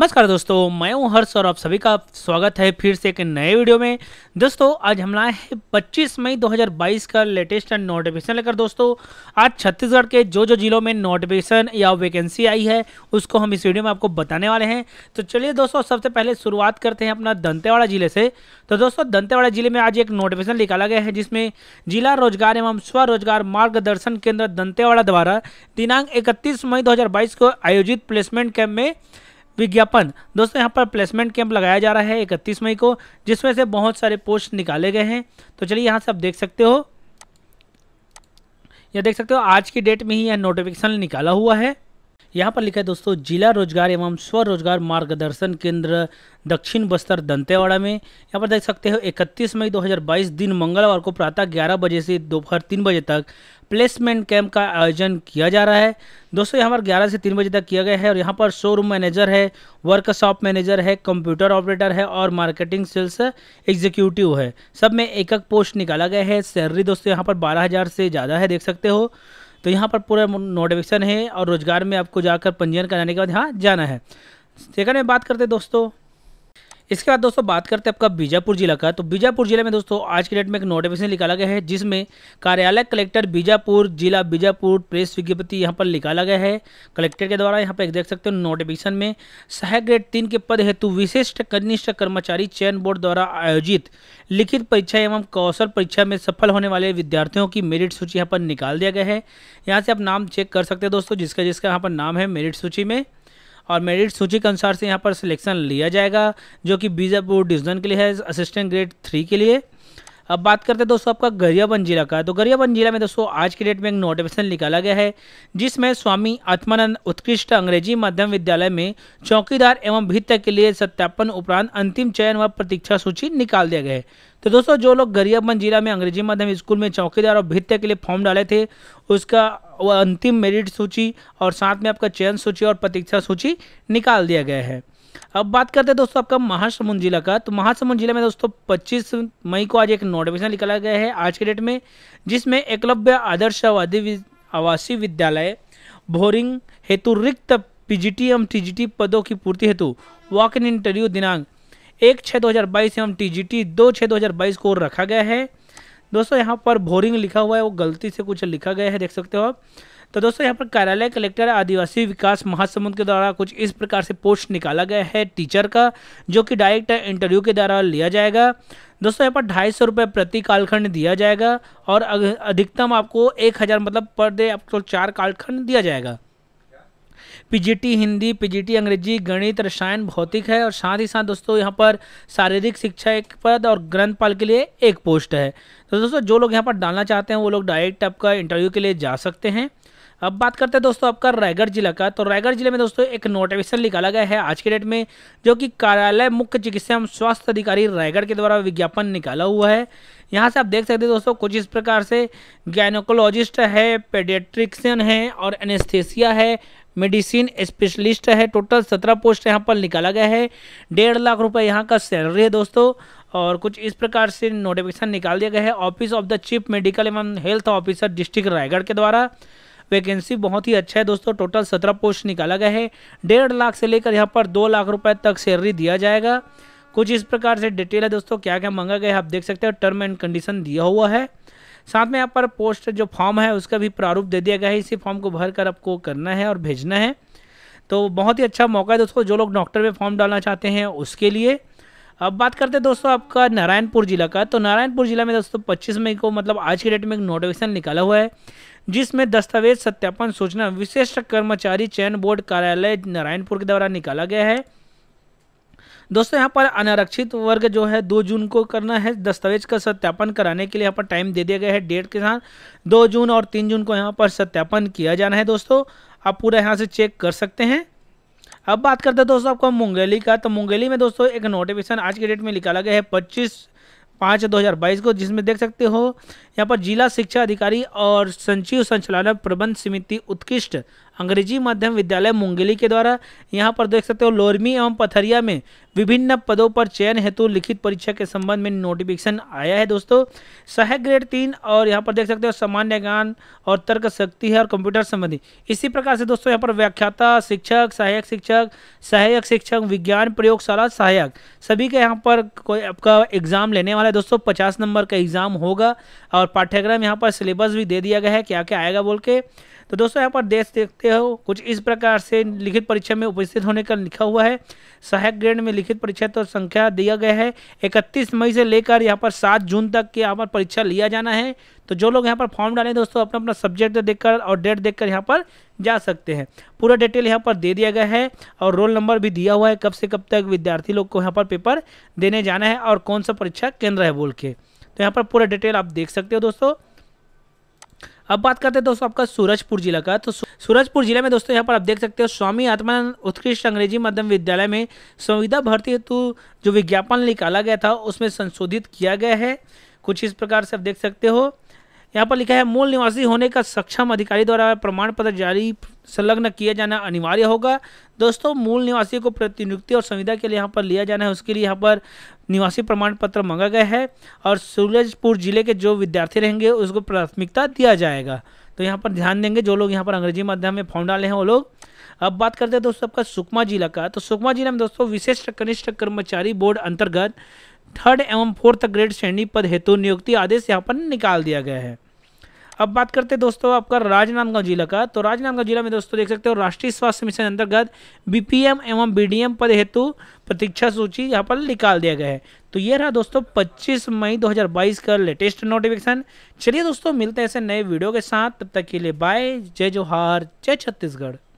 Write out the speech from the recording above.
नमस्कार दोस्तों मैं हूं हर्ष और आप सभी का स्वागत है फिर से एक नए वीडियो में दोस्तों आज हम लाए हैं पच्चीस मई 2022 का लेटेस्ट नोटिफिकेशन लेकर दोस्तों आज छत्तीसगढ़ के जो जो जिलों में नोटिफिकेशन या वैकेंसी आई है उसको हम इस वीडियो में आपको बताने वाले हैं तो चलिए दोस्तों सबसे पहले शुरुआत करते हैं अपना दंतेवाड़ा जिले से तो दोस्तों दंतेवाड़ा जिले में आज एक नोटिफिकेशन निकाला गया है जिसमें जिला रोजगार एवं स्वरोजगार मार्गदर्शन केंद्र दंतेवाड़ा द्वारा दिनांक इकतीस मई दो को आयोजित प्लेसमेंट कैंप में विज्ञापन दोस्तों यहाँ पर प्लेसमेंट कैंप लगाया जा रहा है इकतीस मई को जिसमें से बहुत सारे पोस्ट निकाले गए हैं तो चलिए यहाँ से आप देख सकते हो या देख सकते हो आज की डेट में ही यह नोटिफिकेशन निकाला हुआ है यहाँ पर लिखा है दोस्तों जिला रोजगार एवं स्वरोजगार मार्गदर्शन केंद्र दक्षिण बस्तर दंतेवाड़ा में यहाँ पर देख सकते हो 31 मई 2022 दिन मंगलवार को प्रातः 11 बजे से दोपहर 3 बजे तक प्लेसमेंट कैंप का आयोजन किया जा रहा है दोस्तों यहाँ पर 11 से 3 बजे तक किया गया है और यहाँ पर शोरूम मैनेजर है वर्कशॉप मैनेजर है कंप्यूटर ऑपरेटर है और मार्केटिंग सेल्स एग्जीक्यूटिव है सब में एक एक पोस्ट निकाला गया है सैलरी दोस्तों यहाँ पर बारह से ज़्यादा है देख सकते हो तो यहाँ पर पूरा नोटिफिकेशन है और रोज़गार में आपको जाकर पंजीयन कराने के बाद यहाँ जाना है सेकंड में बात करते हैं दोस्तों इसके बाद दोस्तों बात करते हैं आपका बीजापुर जिला का तो बीजापुर जिले में दोस्तों आज के डेट में एक नोटिफिकेशन निकाला गया है जिसमें कार्यालय कलेक्टर बीजापुर जिला बीजापुर प्रेस विज्ञप्ति यहाँ पर निकाला गया है कलेक्टर के द्वारा यहाँ पर देख सकते हो नोटिफिकेशन में सहायक ग्रेड तीन के पद हेतु विशिष्ट कनिष्ठ कर्मचारी चयन बोर्ड द्वारा आयोजित लिखित परीक्षा एवं कौशल परीक्षा में सफल होने वाले विद्यार्थियों की मेरिट सूची यहाँ पर निकाल दिया गया है यहाँ से आप नाम चेक कर सकते हैं दोस्तों जिसका जिसका यहाँ पर नाम है मेरिट सूची में और मेरिट सूची के अनुसार से यहाँ पर सिलेक्शन लिया जाएगा जो कि बीजापुर डिवीज़न के लिए है असिस्टेंट ग्रेड थ्री के लिए अब बात करते हैं दोस्तों आपका गरियाबंद जिला का तो गरियाबंद जिला में दोस्तों आज के डेट में एक नोटिफिकेशन निकाला गया है जिसमें स्वामी आत्मानंद उत्कृष्ट अंग्रेजी माध्यम विद्यालय में चौकीदार एवं भित्त के लिए सत्यापन उपरांत अंतिम चयन व प्रतीक्षा सूची निकाल दिया गया है तो दोस्तों जो लोग गरियाबंद जिला में अंग्रेजी माध्यम स्कूल में चौकीदार और भित्त्य के लिए फॉर्म डाले थे उसका अंतिम मेरिट सूची और साथ में आपका चयन सूची और प्रतीक्षा सूची निकाल दिया गया है अब बात करते हैं दोस्तों आपका महासमुंद जिला का तो महासमुंद जिला में दोस्तों 25 मई को आज एक नोटिफिकेशन निकाला गया है आज के डेट में जिसमें एकलव्य आदर्श आवासीय विद्यालय बोरिंग हेतु रिक्त पीजीटी एवं टीजीटी पदों की पूर्ति हेतु वॉक इन इंटरव्यू दिनांक एक छः दो हज़ार बाईस एवं टी जी टी दो छः दो हज़ार बाईस को रखा गया है दोस्तों यहाँ पर बोरिंग लिखा हुआ है वो गलती से कुछ लिखा गया है देख सकते हो आप तो दोस्तों यहाँ पर कार्यालय कलेक्टर आदिवासी विकास महासमुंद के द्वारा कुछ इस प्रकार से पोस्ट निकाला गया है टीचर का जो कि डायरेक्ट इंटरव्यू के द्वारा लिया जाएगा दोस्तों यहाँ पर ढाई सौ रुपये प्रति कालखंड दिया जाएगा और अधिकतम आपको एक हज़ार मतलब पर डे आपको चार कालखंड दिया जाएगा पीजीटी हिंदी पीजीटी अंग्रेजी गणित रसायन भौतिक है और साथ ही साथ दोस्तों यहाँ पर शारीरिक शिक्षा एक पद और ग्रंथपाल के लिए एक पोस्ट है तो दोस्तों जो लोग यहाँ पर डालना चाहते हैं वो लोग डायरेक्ट आपका इंटरव्यू के लिए जा सकते हैं अब बात करते हैं दोस्तों आपका रायगढ़ जिला का तो रायगढ़ जिले में दोस्तों एक नोटिफिकेशन निकाला गया है आज के डेट में जो कि कार्यालय मुख्य चिकित्सा एवं स्वास्थ्य अधिकारी रायगढ़ के द्वारा विज्ञापन निकाला हुआ है यहाँ से आप देख सकते हैं दोस्तों कुछ इस प्रकार से गायनोकोलॉजिस्ट है पेडियाट्रिक्सन है और एनेस्थेसिया है मेडिसिन स्पेशलिस्ट है टोटल सत्रह पोस्ट यहाँ पर निकाला गया है डेढ़ लाख रुपए यहाँ का सैलरी है दोस्तों और कुछ इस प्रकार से नोटिफिकेशन निकाल दिया गया है office of the chief medical एवं हेल्थ ऑफिसर डिस्ट्रिक्ट रायगढ़ के द्वारा वैकेंसी बहुत ही अच्छा है दोस्तों टोटल सत्रह पोस्ट निकाला गया है डेढ़ लाख से लेकर यहाँ पर दो लाख रुपए तक सैलरी दिया जाएगा कुछ इस प्रकार से डिटेल है दोस्तों क्या क्या मंगा गया है आप देख सकते हो टर्म एंड कंडीशन दिया हुआ है साथ में यहाँ पर पोस्ट जो फॉर्म है उसका भी प्रारूप दे दिया गया है इसी फॉर्म को भर कर आपको करना है और भेजना है तो बहुत ही अच्छा मौका है दोस्तों जो लोग डॉक्टर में फॉर्म डालना चाहते हैं उसके लिए अब बात करते हैं दोस्तों आपका नारायणपुर ज़िला का तो नारायणपुर ज़िला में दोस्तों पच्चीस मई को मतलब आज की डेट में एक नोटिफिकेशन निकाला हुआ है जिसमें दस्तावेज सत्यापन सूचना विशेष कर्मचारी चयन बोर्ड कार्यालय नारायणपुर के द्वारा निकाला गया है दोस्तों यहाँ पर अनारक्षित वर्ग जो है दो जून को करना है दस्तावेज का सत्यापन कराने के लिए यहाँ पर टाइम दे दिया गया है डेट के साथ दो जून और तीन जून को यहाँ पर सत्यापन किया जाना है दोस्तों आप पूरा यहाँ से चेक कर सकते हैं अब बात करते हैं दोस्तों आपको मुंगेली का तो मुंगेली में दोस्तों एक नोटिफिकेशन आज के डेट में निकाला गया है पच्चीस पाँच दो हज़ार बाईस को जिसमें देख सकते हो यहाँ पर जिला शिक्षा अधिकारी और संचिव संचालन प्रबंध समिति उत्कृष्ट अंग्रेजी माध्यम विद्यालय मुंगेली के द्वारा यहाँ पर देख सकते हो लोरमी एवं पथरिया में विभिन्न पदों पर चयन हेतु लिखित परीक्षा के संबंध में नोटिफिकेशन आया है दोस्तों सहायक ग्रेड तीन और यहाँ पर देख सकते हो सामान्य ज्ञान और तर्क शक्ति है और कंप्यूटर संबंधी इसी प्रकार से दोस्तों यहाँ पर व्याख्याता शिक्षक सहायक शिक्षक सहायक शिक्षक विज्ञान प्रयोगशाला सहायक सभी के यहाँ पर कोई आपका एग्जाम लेने वाला है दोस्तों पचास नंबर का एग्ज़ाम होगा और पाठ्यक्रम यहाँ पर सिलेबस भी दे दिया गया है क्या क्या आएगा बोल के तो दोस्तों यहाँ पर देश देखते हो कुछ इस प्रकार से लिखित परीक्षा में उपस्थित होने का लिखा हुआ है सहायक ग्रेड में लिखित परीक्षा तो संख्या दिया गया है इकतीस मई से लेकर यहाँ पर सात जून तक के यहाँ पर परीक्षा लिया जाना है तो जो लोग यहाँ पर फॉर्म डालें दोस्तों अपना अपना सब्जेक्ट देखकर और डेट देखकर यहाँ पर जा सकते हैं पूरा डिटेल यहाँ पर दे दिया गया है और रोल नंबर भी दिया हुआ है कब से कब तक विद्यार्थी लोग को यहाँ पर पेपर देने जाना है और कौन सा परीक्षा केंद्र है बोल के तो यहाँ पर पूरा डिटेल आप देख सकते हो दोस्तों अब बात करते हैं दोस्तों आपका सूरजपुर जिला का तो सूरजपुर जिले में दोस्तों यहाँ पर आप देख सकते हो स्वामी आत्मानंद उत्कृष्ट अंग्रेजी माध्यम विद्यालय में संविदा भर्ती हेतु जो विज्ञापन निकाला गया था उसमें संशोधित किया गया है कुछ इस प्रकार से आप देख सकते हो यहाँ पर लिखा है मूल निवासी होने का सक्षम अधिकारी द्वारा प्रमाण पत्र जारी संलग्न किया जाना अनिवार्य होगा दोस्तों मूल निवासी को प्रतिनियुक्ति और संविदा के लिए यहाँ पर लिया जाना है उसके लिए यहाँ पर निवासी प्रमाण पत्र मांगा गया है और सूरजपुर जिले के जो विद्यार्थी रहेंगे उसको प्राथमिकता दिया जाएगा तो यहाँ पर ध्यान देंगे जो लोग यहाँ पर अंग्रेजी माध्यम में फॉर्म डाले हैं वो लोग अब बात करते हैं दोस्तों आपका सुकमा जिला का तो सुकमा जिला में दोस्तों विशिष्ट कनिष्ठ कर्मचारी बोर्ड अंतर्गत थर्ड एवं फोर्थ ग्रेड श्रेणी पद हेतु नियुक्ति आदेश यहाँ पर निकाल दिया गया है अब बात करते हैं दोस्तों आपका राजनांदगांव जिला का तो राजनांदगांव जिला में दोस्तों देख सकते हो राष्ट्रीय स्वास्थ्य मिशन अंतर्गत बीपीएम एवं बीडीएम पद हेतु प्रतीक्षा सूची यहाँ पर निकाल दिया गया है तो ये रहा दोस्तों 25 मई 2022 का लेटेस्ट नोटिफिकेशन चलिए दोस्तों मिलते हैं ऐसे नए वीडियो के साथ तब तक के लिए बाय जय जोहार जय छत्तीसगढ़